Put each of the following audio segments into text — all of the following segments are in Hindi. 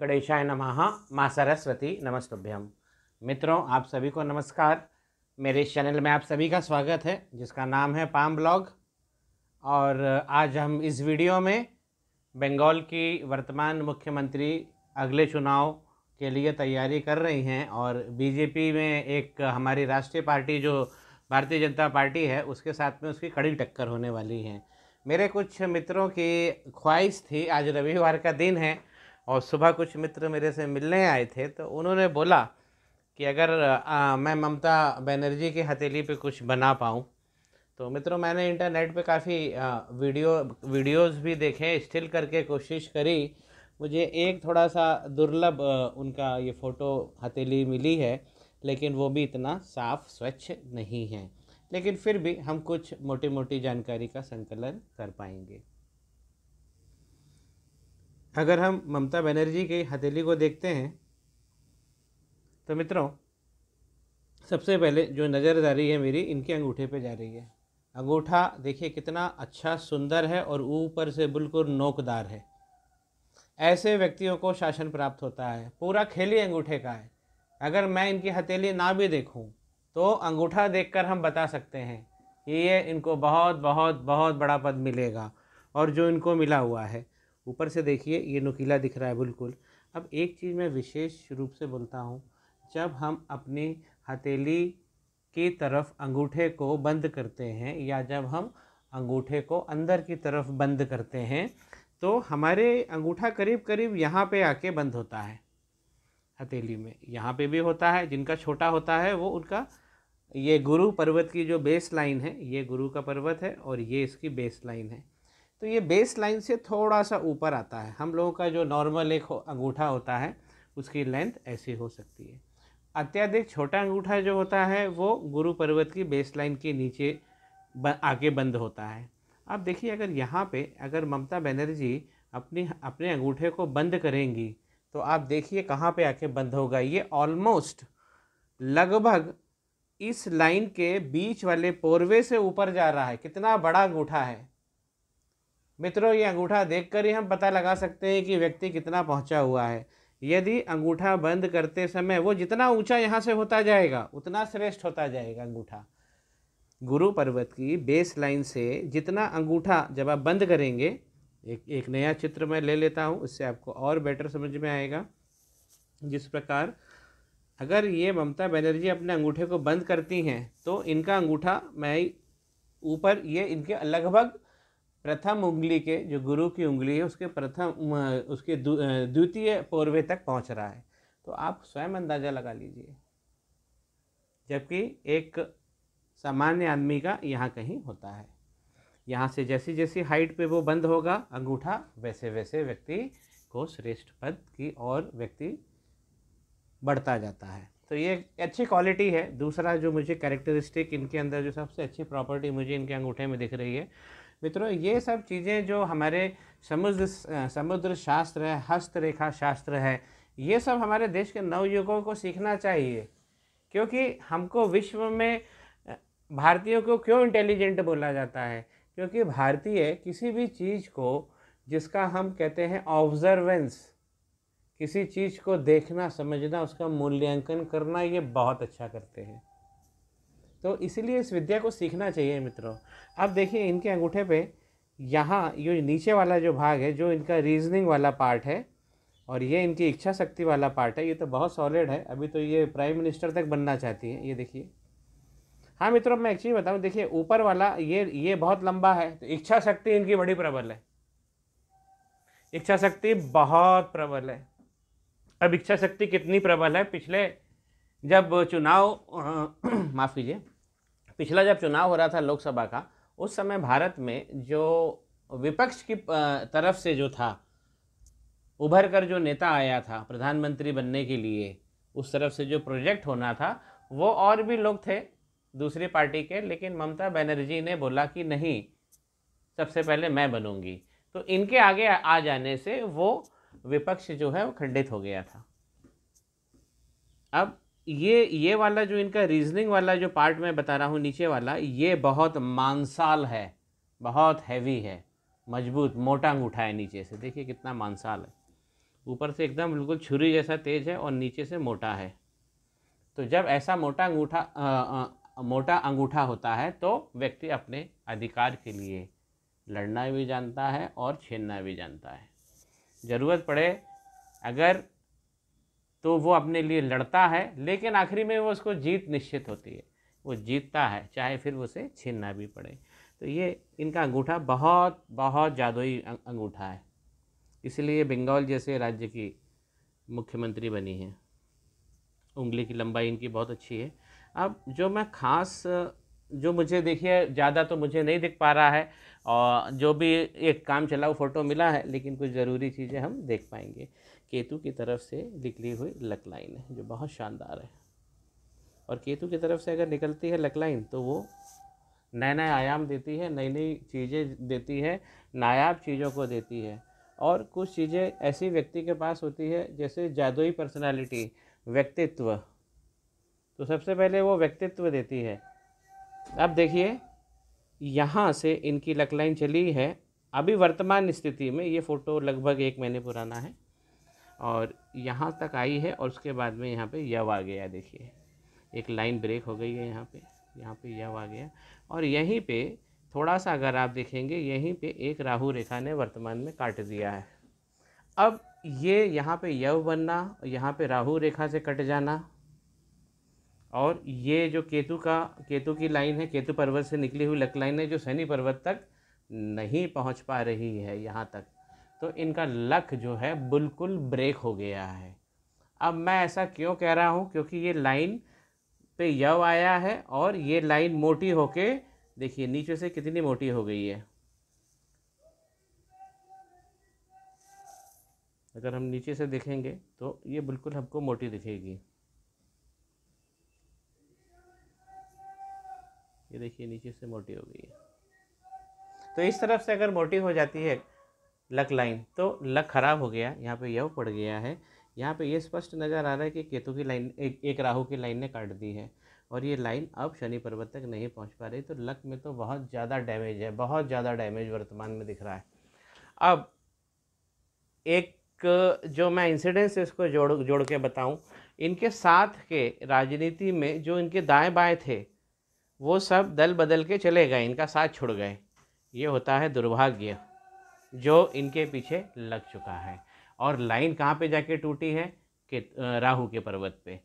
गणेशाय नमः माँ सरस्वती नमस्तुभ्यम मित्रों आप सभी को नमस्कार मेरे इस चैनल में आप सभी का स्वागत है जिसका नाम है पाम ब्लॉग और आज हम इस वीडियो में बंगाल की वर्तमान मुख्यमंत्री अगले चुनाव के लिए तैयारी कर रही हैं और बीजेपी में एक हमारी राष्ट्रीय पार्टी जो भारतीय जनता पार्टी है उसके साथ में उसकी कड़ी टक्कर होने वाली है मेरे कुछ मित्रों की ख्वाहिश थी आज रविवार का दिन है और सुबह कुछ मित्र मेरे से मिलने आए थे तो उन्होंने बोला कि अगर आ, मैं ममता बनर्जी की हथेली पे कुछ बना पाऊँ तो मित्रों मैंने इंटरनेट पे काफ़ी वीडियो वीडियोस भी देखे स्टिल करके कोशिश करी मुझे एक थोड़ा सा दुर्लभ उनका ये फ़ोटो हथेली मिली है लेकिन वो भी इतना साफ स्वच्छ नहीं है लेकिन फिर भी हम कुछ मोटी मोटी जानकारी का संकलन कर पाएंगे अगर हम ममता बनर्जी की हथेली को देखते हैं तो मित्रों सबसे पहले जो नज़र जा रही है मेरी इनके अंगूठे पे जा रही है अंगूठा देखिए कितना अच्छा सुंदर है और ऊपर से बिल्कुल नोकदार है ऐसे व्यक्तियों को शासन प्राप्त होता है पूरा खेल ही अंगूठे का है अगर मैं इनकी हथेली ना भी देखूं तो अंगूठा देखकर हम बता सकते हैं कि ये इनको बहुत बहुत बहुत बड़ा पद मिलेगा और जो इनको मिला हुआ है ऊपर से देखिए ये नुकीला दिख रहा है बिल्कुल अब एक चीज़ मैं विशेष रूप से बोलता हूँ जब हम अपनी हथेली की तरफ अंगूठे को बंद करते हैं या जब हम अंगूठे को अंदर की तरफ बंद करते हैं तो हमारे अंगूठा करीब करीब यहाँ पे आके बंद होता है हथेली में यहाँ पे भी होता है जिनका छोटा होता है वो उनका ये गुरु पर्वत की जो बेस लाइन है ये गुरु का पर्वत है और ये इसकी बेस लाइन है तो ये बेस लाइन से थोड़ा सा ऊपर आता है हम लोगों का जो नॉर्मल एक हो, अंगूठा होता है उसकी लेंथ ऐसी हो सकती है अत्यधिक छोटा अंगूठा जो होता है वो गुरु पर्वत की बेस लाइन के नीचे ब, आगे बंद होता है आप देखिए अगर यहाँ पे अगर ममता बनर्जी अपनी अपने अंगूठे को बंद करेंगी तो आप देखिए कहाँ पे आके बंद होगा ये ऑलमोस्ट लगभग इस लाइन के बीच वाले पोरवे से ऊपर जा रहा है कितना बड़ा अंगूठा है मित्रों ये अंगूठा देखकर ही हम पता लगा सकते हैं कि व्यक्ति कितना पहुंचा हुआ है यदि अंगूठा बंद करते समय वो जितना ऊंचा यहाँ से होता जाएगा उतना श्रेष्ठ होता जाएगा अंगूठा गुरु पर्वत की बेस लाइन से जितना अंगूठा जब आप बंद करेंगे एक एक नया चित्र मैं ले लेता हूँ उससे आपको और बेटर समझ में आएगा जिस प्रकार अगर ये ममता बनर्जी अपने अंगूठे को बंद करती हैं तो इनका अंगूठा मैं ऊपर ये इनके लगभग प्रथम उंगली के जो गुरु की उंगली है उसके प्रथम उसके द्वितीय पौर्वे तक पहुंच रहा है तो आप स्वयं अंदाज़ा लगा लीजिए जबकि एक सामान्य आदमी का यहाँ कहीं होता है यहाँ से जैसी जैसी हाइट पे वो बंद होगा अंगूठा वैसे वैसे व्यक्ति को श्रेष्ठ पद की और व्यक्ति बढ़ता जाता है तो ये अच्छी क्वालिटी है दूसरा जो मुझे कैरेक्टरिस्टिक इनके अंदर जो सबसे अच्छी प्रॉपर्टी मुझे इनके अंगूठे में दिख रही है मित्रों ये सब चीज़ें जो हमारे समुद्र समुद्र शास्त्र है हस्तरेखा शास्त्र है ये सब हमारे देश के नवयुवकों को सीखना चाहिए क्योंकि हमको विश्व में भारतीयों को क्यों इंटेलिजेंट बोला जाता है क्योंकि भारतीय किसी भी चीज़ को जिसका हम कहते हैं ऑब्जर्वेंस किसी चीज़ को देखना समझना उसका मूल्यांकन करना ये बहुत अच्छा करते हैं तो इसीलिए इस विद्या को सीखना चाहिए मित्रों अब देखिए इनके अंगूठे पे यहाँ ये नीचे वाला जो भाग है जो इनका रीजनिंग वाला पार्ट है और ये इनकी इच्छा शक्ति वाला पार्ट है ये तो बहुत सॉलिड है अभी तो ये प्राइम मिनिस्टर तक बनना चाहती है ये देखिए हाँ मित्रों मैं एक चीज़ बताऊँ देखिए ऊपर वाला ये ये बहुत लंबा है तो इच्छा शक्ति इनकी बड़ी प्रबल है इच्छा शक्ति बहुत प्रबल है अब इच्छा शक्ति कितनी प्रबल है पिछले जब चुनाव माफ़ कीजिए पिछला जब चुनाव हो रहा था लोकसभा का उस समय भारत में जो विपक्ष की तरफ से जो था उभर कर जो नेता आया था प्रधानमंत्री बनने के लिए उस तरफ से जो प्रोजेक्ट होना था वो और भी लोग थे दूसरी पार्टी के लेकिन ममता बनर्जी ने बोला कि नहीं सबसे पहले मैं बनूंगी तो इनके आगे आ जाने से वो विपक्ष जो है वो खंडित हो गया था अब ये ये वाला जो इनका रीजनिंग वाला जो पार्ट मैं बता रहा हूँ नीचे वाला ये बहुत मांसाल है बहुत हैवी है मजबूत मोटा अंगूठा है नीचे से देखिए कितना मांसाल है ऊपर से एकदम बिल्कुल छुरी जैसा तेज है और नीचे से मोटा है तो जब ऐसा मोटा अंगूठा मोटा अंगूठा होता है तो व्यक्ति अपने अधिकार के लिए लड़ना भी जानता है और छीनना भी जानता है ज़रूरत पड़े अगर तो वो अपने लिए लड़ता है लेकिन आखिरी में वो उसको जीत निश्चित होती है वो जीतता है चाहे फिर उसे छीनना भी पड़े तो ये इनका अंगूठा बहुत बहुत जादुई अं-, अंगूठा है इसलिए बंगाल जैसे राज्य की मुख्यमंत्री बनी है उंगली की लंबाई इनकी बहुत अच्छी है अब जो मैं खास जो मुझे देखिए ज़्यादा तो मुझे नहीं दिख पा रहा है और जो भी एक काम चला वो फ़ोटो मिला है लेकिन कुछ ज़रूरी चीज़ें हम देख पाएंगे केतु की तरफ से निकली हुई लक लाइन है जो बहुत शानदार है और केतु की तरफ से अगर निकलती है लक लाइन तो वो नए नए आयाम देती है नई नई चीज़ें देती है नायाब चीज़ों को देती है और कुछ चीज़ें ऐसी व्यक्ति के पास होती है जैसे जादुई पर्सनालिटी व्यक्तित्व तो सबसे पहले वो व्यक्तित्व देती है अब देखिए यहाँ से इनकी लकलाइन चली है अभी वर्तमान स्थिति में ये फ़ोटो लगभग एक महीने पुराना है और यहाँ तक आई है और उसके बाद में यहाँ पे यव आ गया देखिए एक लाइन ब्रेक हो गई है यहाँ पे यहाँ पे यव आ गया और यहीं पे थोड़ा सा अगर आप देखेंगे यहीं पे एक राहु रेखा ने वर्तमान में काट दिया है अब ये यहाँ पे यव बनना यहाँ पे राहु रेखा से कट जाना और ये जो केतु का केतु की लाइन है केतु पर्वत से निकली हुई लक लाइन है जो शनि पर्वत तक नहीं पहुँच पा रही है यहाँ तक तो इनका लक जो है बिल्कुल ब्रेक हो गया है अब मैं ऐसा क्यों कह रहा हूँ क्योंकि ये लाइन पे यव आया है और ये लाइन मोटी होके देखिए नीचे से कितनी मोटी हो गई है अगर हम नीचे से देखेंगे तो ये बिल्कुल हमको मोटी दिखेगी ये देखिए नीचे से मोटी हो गई है तो इस तरफ से अगर मोटी हो जाती है लक लाइन तो लक खराब हो गया यहाँ पे यह पड़ गया है यहाँ पे ये स्पष्ट नज़र आ रहा है कि केतु की लाइन एक एक राहु की लाइन ने काट दी है और ये लाइन अब शनि पर्वत तक नहीं पहुँच पा रही तो लक में तो बहुत ज़्यादा डैमेज है बहुत ज़्यादा डैमेज वर्तमान में दिख रहा है अब एक जो मैं इंसिडेंस इसको जोड़ जोड़ के बताऊँ इनके साथ के राजनीति में जो इनके दाएँ बाएँ थे वो सब दल बदल के चले गए इनका साथ छुड़ गए ये होता है दुर्भाग्य जो इनके पीछे लग चुका है और लाइन कहाँ पे जाके टूटी है के राहु के पर्वत पे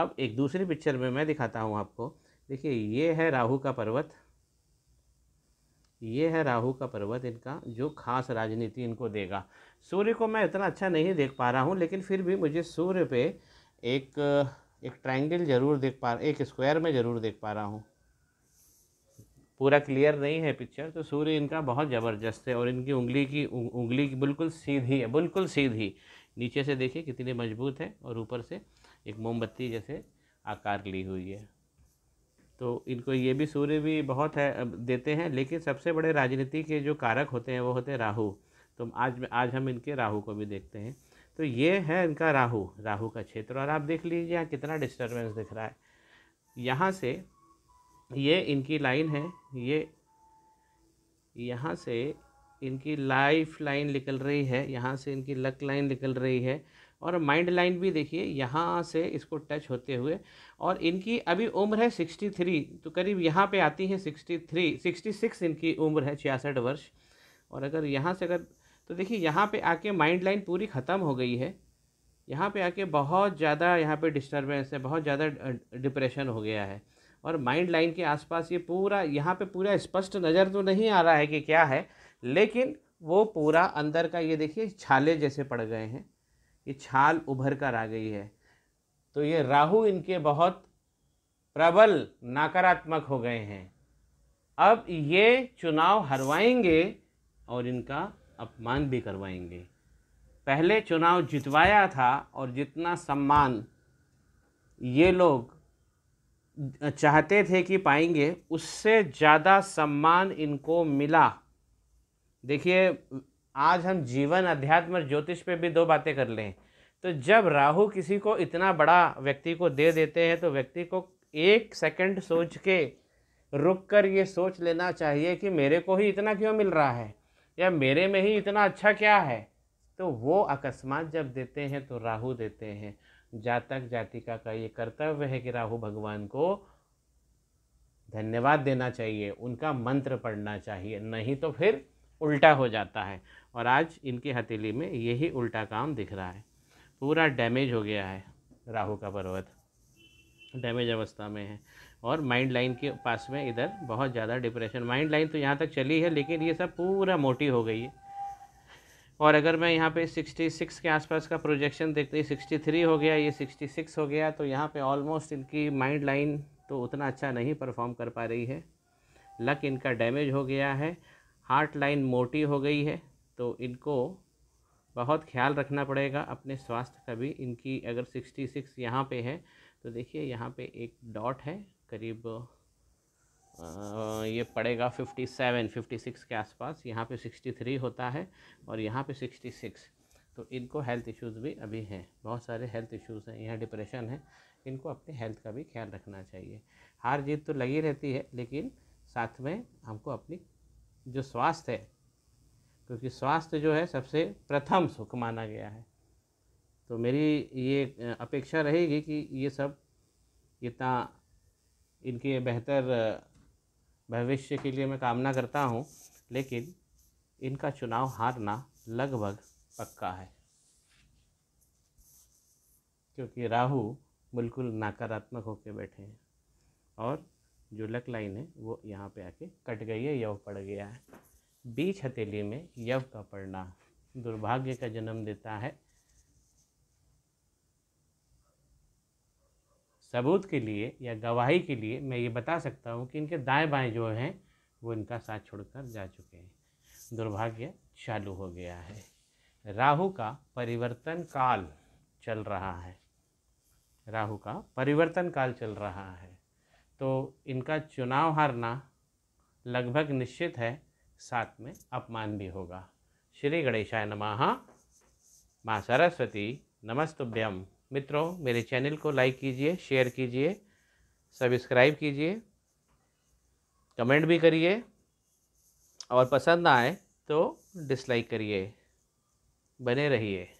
अब एक दूसरी पिक्चर में मैं दिखाता हूँ आपको देखिए ये है राहु का पर्वत ये है राहु का पर्वत इनका जो खास राजनीति इनको देगा सूर्य को मैं इतना अच्छा नहीं देख पा रहा हूँ लेकिन फिर भी मुझे सूर्य पे एक एक ट्रायंगल ज़रूर देख पा एक स्क्वायर में ज़रूर देख पा रहा हूँ पूरा क्लियर नहीं है पिक्चर तो सूर्य इनका बहुत ज़बरदस्त है और इनकी उंगली की उंगली की बिल्कुल सीधी है बिल्कुल सीधी नीचे से देखिए कितनी मजबूत है और ऊपर से एक मोमबत्ती जैसे आकार ली हुई है तो इनको ये भी सूर्य भी बहुत है देते हैं लेकिन सबसे बड़े राजनीति के जो कारक होते हैं वो होते हैं राहू तो आज आज हम इनके राहू को भी देखते हैं तो ये है इनका राहू राहू का क्षेत्र और आप देख लीजिए यहाँ कितना डिस्टर्बेंस दिख रहा है यहाँ से ये इनकी लाइन है ये यहाँ से इनकी लाइफ लाइन निकल रही है यहाँ से इनकी लक लाइन निकल रही है और माइंड लाइन भी देखिए यहाँ से इसको टच होते हुए और इनकी अभी उम्र है सिक्सटी थ्री तो करीब यहाँ पे आती है सिक्सटी थ्री सिक्सटी सिक्स इनकी उम्र है छियासठ वर्ष और अगर यहाँ से अगर तो देखिए यहाँ पे आके माइंड लाइन पूरी ख़त्म हो गई है यहाँ पे आके बहुत ज़्यादा यहाँ पे डिस्टर्बेंस है बहुत ज़्यादा डिप्रेशन हो गया है और माइंड लाइन के आसपास ये पूरा यहाँ पे पूरा स्पष्ट नज़र तो नहीं आ रहा है कि क्या है लेकिन वो पूरा अंदर का ये देखिए छाले जैसे पड़ गए हैं ये छाल उभर कर आ गई है तो ये राहु इनके बहुत प्रबल नकारात्मक हो गए हैं अब ये चुनाव हरवाएंगे और इनका अपमान भी करवाएंगे पहले चुनाव जितवाया था और जितना सम्मान ये लोग चाहते थे कि पाएंगे उससे ज़्यादा सम्मान इनको मिला देखिए आज हम जीवन अध्यात्म और ज्योतिष पे भी दो बातें कर लें तो जब राहु किसी को इतना बड़ा व्यक्ति को दे देते हैं तो व्यक्ति को एक सेकंड सोच के रुक कर ये सोच लेना चाहिए कि मेरे को ही इतना क्यों मिल रहा है या मेरे में ही इतना अच्छा क्या है तो वो अकस्मात जब देते हैं तो राहु देते हैं जातक जातिका का ये कर्तव्य है कि राहु भगवान को धन्यवाद देना चाहिए उनका मंत्र पढ़ना चाहिए नहीं तो फिर उल्टा हो जाता है और आज इनकी हथेली में यही उल्टा काम दिख रहा है पूरा डैमेज हो गया है राहु का पर्वत डैमेज अवस्था में है और माइंड लाइन के पास में इधर बहुत ज़्यादा डिप्रेशन माइंड लाइन तो यहाँ तक चली है लेकिन ये सब पूरा मोटी हो गई है और अगर मैं यहाँ पे 66 के आसपास का प्रोजेक्शन देखते ही 63 हो गया ये 66 हो गया तो यहाँ पे ऑलमोस्ट इनकी माइंड लाइन तो उतना अच्छा नहीं परफॉर्म कर पा रही है लक इनका डैमेज हो गया है हार्ट लाइन मोटी हो गई है तो इनको बहुत ख्याल रखना पड़ेगा अपने स्वास्थ्य का भी इनकी अगर 66 सिक्स यहाँ पर है तो देखिए यहाँ पर एक डॉट है करीब ये पड़ेगा 57, 56 के आसपास यहाँ पे 63 होता है और यहाँ पे 66 तो इनको हेल्थ इश्यूज़ भी अभी हैं बहुत सारे हेल्थ इश्यूज़ हैं यहाँ डिप्रेशन है इनको अपने हेल्थ का भी ख्याल रखना चाहिए हार जीत तो लगी रहती है लेकिन साथ में हमको अपनी जो स्वास्थ्य है क्योंकि स्वास्थ्य जो है सबसे प्रथम सुख माना गया है तो मेरी ये अपेक्षा रहेगी कि ये सब इतना इनके बेहतर भविष्य के लिए मैं कामना करता हूँ लेकिन इनका चुनाव हारना लगभग पक्का है क्योंकि राहु बिल्कुल नकारात्मक होकर बैठे हैं और जो लक लाइन है वो यहाँ पे आके कट गई है यव पड़ गया है बीच हथेली में यव का पड़ना दुर्भाग्य का जन्म देता है सबूत के लिए या गवाही के लिए मैं ये बता सकता हूँ कि इनके दाएं बाएं जो हैं वो इनका साथ छोड़कर जा चुके हैं दुर्भाग्य चालू हो गया है राहु का परिवर्तन काल चल रहा है राहु का परिवर्तन काल चल रहा है तो इनका चुनाव हारना लगभग निश्चित है साथ में अपमान भी होगा श्री गणेशाय नमः माँ सरस्वती नमस्तुभ्यम मित्रों मेरे चैनल को लाइक कीजिए शेयर कीजिए सब्सक्राइब कीजिए कमेंट भी करिए और पसंद ना आए तो डिसलाइक करिए बने रहिए